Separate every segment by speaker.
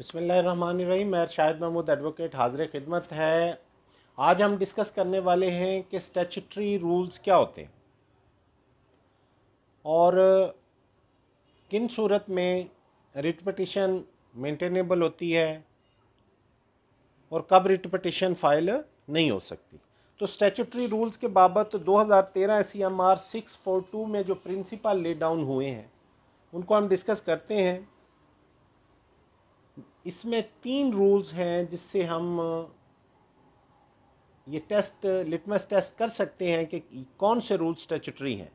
Speaker 1: रही मैं शाहिद महमूद एडवोकेट हाजिर खिदमत है आज हम डिस्कस करने वाले हैं कि स्टैचूटरी रूल्स क्या होते हैं और किन सूरत में रिट पटिशन मेंटेनेबल होती है और कब रिट पटिशन फाइल नहीं हो सकती तो स्टैचूटरी रूल्स के बाबत 2013 C M R six four two में जो प्रिंसिपल ले डाउन हुए हैं उनको हम डिस्कस करते हैं इसमें तीन रूल्स हैं जिससे हम ये टेस्ट लिटमस टेस्ट कर सकते हैं कि कौन से रूल स्टैचुटरी हैं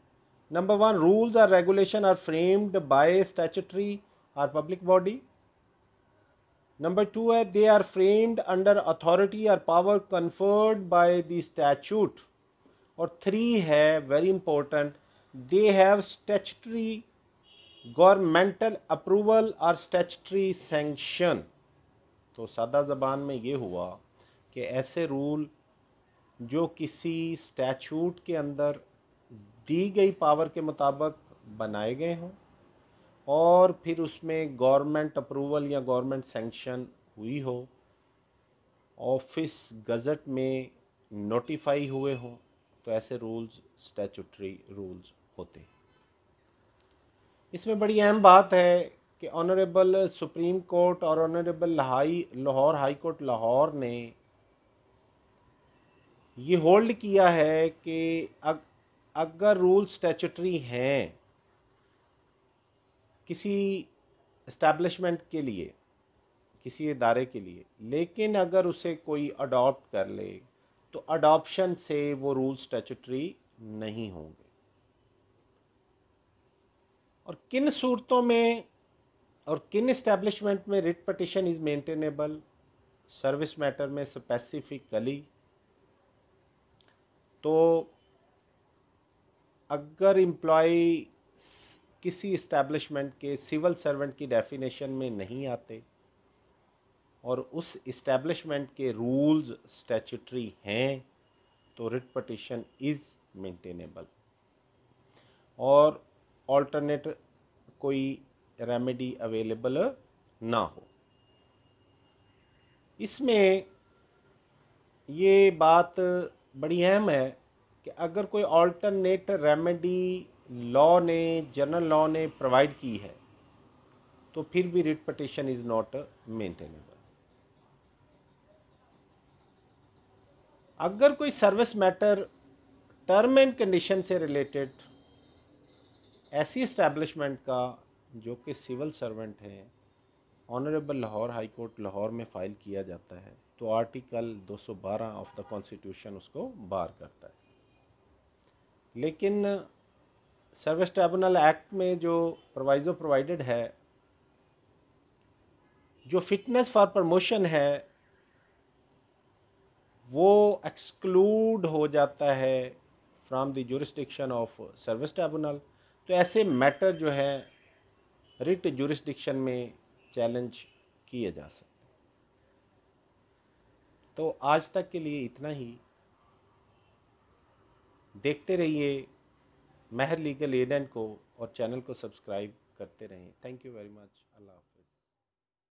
Speaker 1: number one rules or regulation are framed by statutory or public body number two है they are framed under authority or power conferred by the statute और थ्री है very important they have statutory governmental approval और statutory sanction तो सादा ज़बान में ये हुआ कि ऐसे रूल जो किसी स्टैचूट के अंदर दी गई पावर के मुताबिक बनाए गए हों और फिर उसमें गवर्नमेंट अप्रूवल या गवर्नमेंट सेंक्शन हुई हो ऑफिस गज़ट में नोटिफाई हुए हों तो ऐसे रूल्स स्टैचूटरी रूल्स होते हैं इसमें बड़ी अहम बात है कि ऑनरेबल सुप्रीम कोर्ट और honourable high Lahore high court Lahore ने ये होल्ड किया है कि अग, अगर रूल स्टैचुटरी हैं किसी इस्टेब्लिशमेंट के लिए किसी इदारे के लिए लेकिन अगर उसे कोई अडॉप्ट कर ले तो अडॉप्शन से वो रूल स्टैचुटरी नहीं होंगे और किन सूरतों में और किन इस्टेब्लिशमेंट में writ petition is maintainable service matter में स्पेसिफिकली तो अगर एम्प्लॉय किसी इस्टेब्लिशमेंट के सिविल सर्वेंट की डेफिनेशन में नहीं आते और उस इस्टेब्लिशमेंट के रूल्स स्टैचूटरी हैं तो रिट पटिशन इज़ मेंटेनेबल और ऑल्टरनेट कोई रेमेडी अवेलेबल ना हो इसमें ये बात बड़ी अहम है कि अगर कोई ऑल्टरनेट रेमेडी लॉ ने जनरल लॉ ने प्रोवाइड की है तो फिर भी writ petition is not maintainable अगर कोई service matter term and condition से रिलेटेड ऐसी इस्टेब्लिशमेंट का जो कि सिविल सर्वेंट हैं honourable Lahore high court Lahore में फ़ाइल किया जाता है तो आर्टिकल 212 ऑफ द कॉन्स्टिट्यूशन उसको बार करता है लेकिन सर्विस ट्राइब्यूनल एक्ट में जो प्रोवाइजो प्रोवाइडेड है जो फिटनेस फॉर प्रमोशन है वो एक्सक्लूड हो जाता है from the jurisdiction of service tribunal तो ऐसे मैटर जो है रिट जुरिस्डिक्शन में चैलेंज किए जा सकते तो आज तक के लिए इतना ही देखते रहिए महर लीगल एडेंट को और चैनल को सब्सक्राइब करते रहें thank you very much Allah